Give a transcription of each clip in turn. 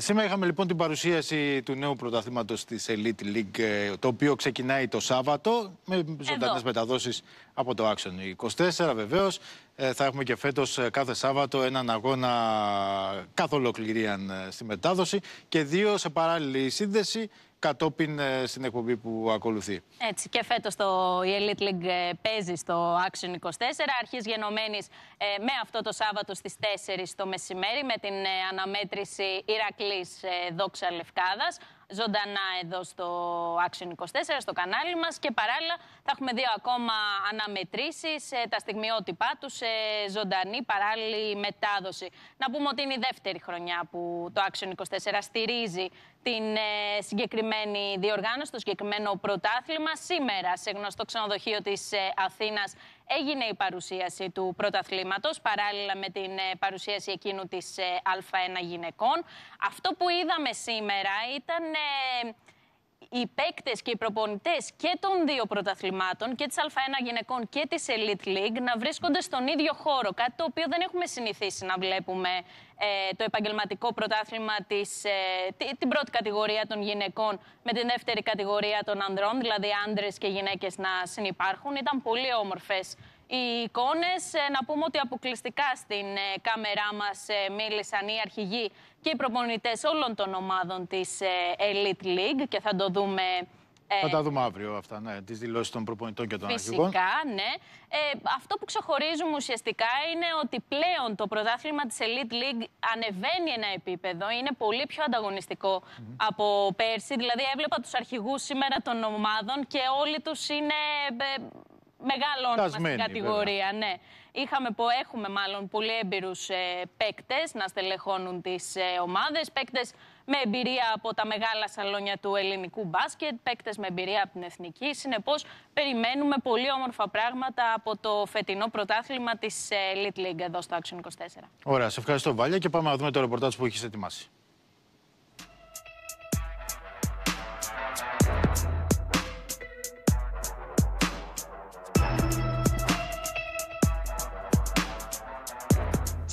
Σήμερα είχαμε λοιπόν την παρουσίαση του νέου πρωταθλήματος της Elite League, ε, το οποίο ξεκινάει το Σάββατο, με ζωντανές μεταδόσεις από το Action 24 βεβαίως. Ε, θα έχουμε και φέτος ε, κάθε Σάββατο έναν αγώνα καθ' ολοκληρίαν στη μετάδοση και δύο σε παράλληλη σύνδεση κατόπιν ε, στην εκπομπή που ακολουθεί. Έτσι και φέτος το η Elite League ε, παίζει στο Action 24, αρχής γενομένης ε, με αυτό το Σάββατο στις 4 το μεσημέρι με την αναμέτρηση Ηρακλής Δόξα Λευκάδας ζωντανά εδώ στο Action 24, στο κανάλι μας και παράλληλα θα έχουμε δύο ακόμα αναμετρήσεις, ε, τα στιγμιότυπά τους σε ζωντανή παράλληλη μετάδοση. Να πούμε ότι είναι η δεύτερη χρονιά που το Action 24 στηρίζει την ε, συγκεκριμένη διοργάνωση, το συγκεκριμένο πρωτάθλημα. Σήμερα σε γνωστό ξενοδοχείο της ε, Αθήνας έγινε η παρουσίαση του πρωταθλήματος, παράλληλα με την ε, παρουσίαση εκείνου της ε, Α1 γυναικών. Αυτό που είδαμε σήμερα ήταν ε, οι παίκτες και οι προπονητές και των δύο πρωταθλημάτων, και της Α1 γυναικών και της Elite League, να βρίσκονται στον ίδιο χώρο. Κάτι το οποίο δεν έχουμε συνηθίσει να βλέπουμε ε, το επαγγελματικό πρωτάθλημα, της, ε, την πρώτη κατηγορία των γυναικών με την δεύτερη κατηγορία των ανδρών, δηλαδή άντρες και γυναίκες να συνεπάρχουν. Ήταν πολύ όμορφες οι εικόνες, ε, να πούμε ότι αποκλειστικά στην ε, κάμερά μας ε, μίλησαν οι αρχηγοί και οι προπονητές όλων των ομάδων της Elite League και θα το δούμε... Θα τα δούμε αύριο αυτά, ναι, τις δηλώσεις των προπονητών και των Φυσικά, αρχηγών. Φυσικά, ναι. Ε, αυτό που ξεχωρίζουμε ουσιαστικά είναι ότι πλέον το πρωτάθλημα της Elite League ανεβαίνει ένα επίπεδο, είναι πολύ πιο ανταγωνιστικό από πέρσι. Δηλαδή έβλεπα τους αρχηγούς σήμερα των ομάδων και όλοι τους είναι μεγάλο όνομα στην κατηγορία. Ναι. Είχαμε, έχουμε μάλλον πολύ έμπειρους ε, παίκτες να στελεχώνουν τις ε, ομάδες. Παίκτες με εμπειρία από τα μεγάλα σαλόνια του ελληνικού μπάσκετ, παίκτες με εμπειρία από την εθνική. Συνεπώς, περιμένουμε πολύ όμορφα πράγματα από το φετινό πρωτάθλημα της Elite ε, League εδώ στο Action 24. Ωραία, σε ευχαριστώ, Βάλια, και πάμε να δούμε το ρεπορτάζ που έχεις ετοιμάσει.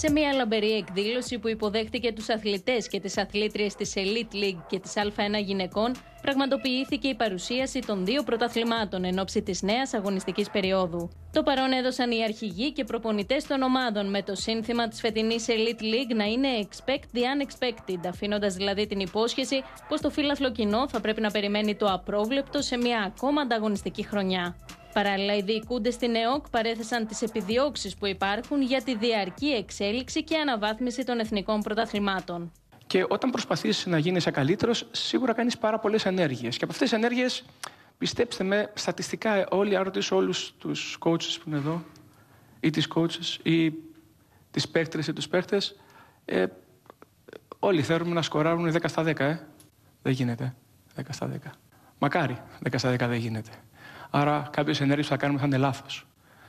σε μια λαμπερή εκδήλωση που υποδέχτηκε τους αθλητές και τις αθλήτριες της Elite League και της Α1 γυναικών, πραγματοποιήθηκε η παρουσίαση των δύο πρωταθλημάτων εν ώψη της νέας αγωνιστικής περίοδου. Το παρόν έδωσαν οι αρχηγοί και προπονητές των ομάδων με το σύνθημα της φετινής Elite League να είναι Expect the Unexpected, αφήνοντας δηλαδή την υπόσχεση πως το φύλαθλο κοινό θα πρέπει να περιμένει το απρόβλεπτο σε μια ακόμα ανταγωνιστική χρονιά. Παράλληλα, οι διοικούντες στην ΕΟΚ παρέθεσαν τις επιδιώξεις που υπάρχουν για τη διαρκή εξέλιξη και αναβάθμιση των εθνικών πρωταθλημάτων. Και όταν προσπαθείς να γίνει καλύτερος, σίγουρα κάνεις πάρα πολλές ενέργειες. Και από αυτές τις ενέργειες, πιστέψτε με, στατιστικά ε, όλοι, αν ρωτήσω όλους τους coaches που είναι εδώ, ή τις coaches, ή τις παίχτε ή τους παίχτες, ε, όλοι θέλουμε να σκοράρουν 10 στα 10, ε. Δεν γίνεται. 10 στα 10. Μακάρι 10 στα 10 δεν γίνεται. Άρα, κάποιες ενέργειες που θα κάνουμε θα είναι λάθος.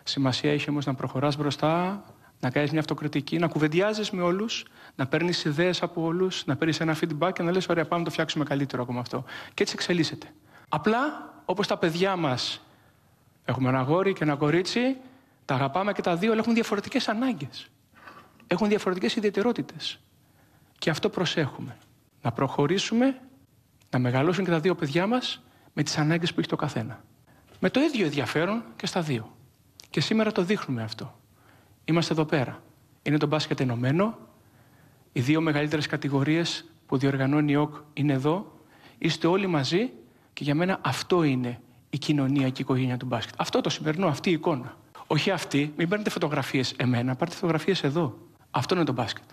Σημασία έχει όμως να προχωράς μπροστά, να κάνεις μια αυτοκριτική, να κουβεντιάζεις με όλους, να παίρνεις ιδέες από όλους, να παίρνεις ένα feedback και να λες: Ωραία, πάμε να το φτιάξουμε καλύτερο ακόμα αυτό. Και έτσι εξελίσσεται. Απλά, όπως τα παιδιά μας, έχουμε ένα γόρι και ένα κορίτσι, τα αγαπάμε και τα δύο, αλλά έχουν διαφορετικές ανάγκες. Έχουν διαφορετικές ιδιαιτερότητες. Και αυτό προσέχουμε. Να προχωρήσουμε, να μεγαλώσουν και τα δύο παιδιά μας με τις ανάγκες που έχει το καθένα με το ίδιο ενδιαφέρον και στα δύο. Και σήμερα το δείχνουμε αυτό. Είμαστε εδώ πέρα. Είναι το μπάσκετ ενωμένο. Οι δύο μεγαλύτερες κατηγορίες που διοργανώνει η ΟΚ είναι εδώ. Είστε όλοι μαζί και για μένα αυτό είναι η κοινωνία και η οικογένεια του μπάσκετ. Αυτό το σημερινό, αυτή η εικόνα. Όχι αυτή, μην παίρνετε φωτογραφίες εμένα, πάρτε φωτογραφίες εδώ. Αυτό είναι το μπάσκετ.